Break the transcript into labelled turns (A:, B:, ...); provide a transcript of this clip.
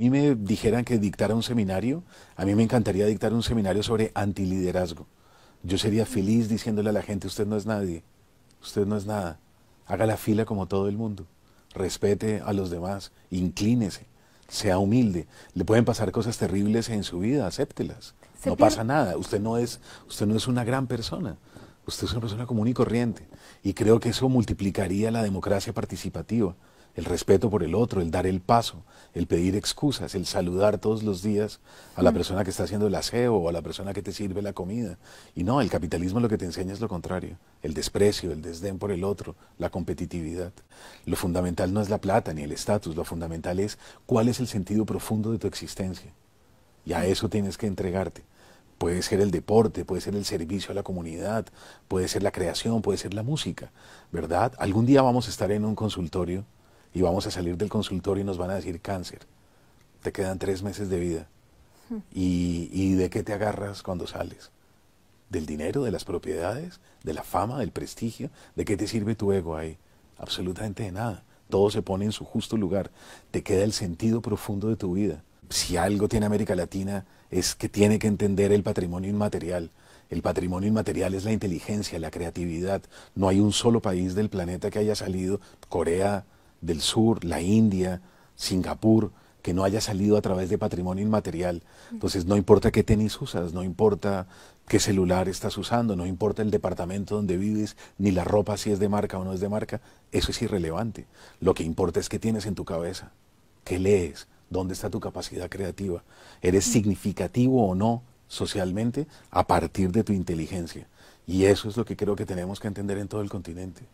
A: mí me dijeran que dictara un seminario, a mí me encantaría dictar un seminario sobre antiliderazgo. Yo sería feliz diciéndole a la gente, usted no es nadie, usted no es nada, haga la fila como todo el mundo, respete a los demás, inclínese, sea humilde. Le pueden pasar cosas terribles en su vida, acéptelas. No pasa nada, usted no es usted no es una gran persona. Usted es una persona común y corriente y creo que eso multiplicaría la democracia participativa el respeto por el otro, el dar el paso, el pedir excusas, el saludar todos los días a la mm. persona que está haciendo el aseo o a la persona que te sirve la comida. Y no, el capitalismo lo que te enseña es lo contrario, el desprecio, el desdén por el otro, la competitividad. Lo fundamental no es la plata ni el estatus, lo fundamental es cuál es el sentido profundo de tu existencia. Y a mm. eso tienes que entregarte. Puede ser el deporte, puede ser el servicio a la comunidad, puede ser la creación, puede ser la música, ¿verdad? Algún día vamos a estar en un consultorio y vamos a salir del consultorio y nos van a decir cáncer. Te quedan tres meses de vida. Hmm. ¿Y, y de qué te agarras cuando sales? ¿Del dinero, de las propiedades, de la fama, del prestigio? ¿De qué te sirve tu ego ahí? Absolutamente de nada. Todo se pone en su justo lugar. Te queda el sentido profundo de tu vida. Si algo tiene América Latina es que tiene que entender el patrimonio inmaterial. El patrimonio inmaterial es la inteligencia, la creatividad. No hay un solo país del planeta que haya salido, Corea, del sur, la India, Singapur, que no haya salido a través de patrimonio inmaterial. Entonces, no importa qué tenis usas, no importa qué celular estás usando, no importa el departamento donde vives, ni la ropa si es de marca o no es de marca, eso es irrelevante. Lo que importa es qué tienes en tu cabeza, qué lees, dónde está tu capacidad creativa, eres significativo o no socialmente a partir de tu inteligencia. Y eso es lo que creo que tenemos que entender en todo el continente.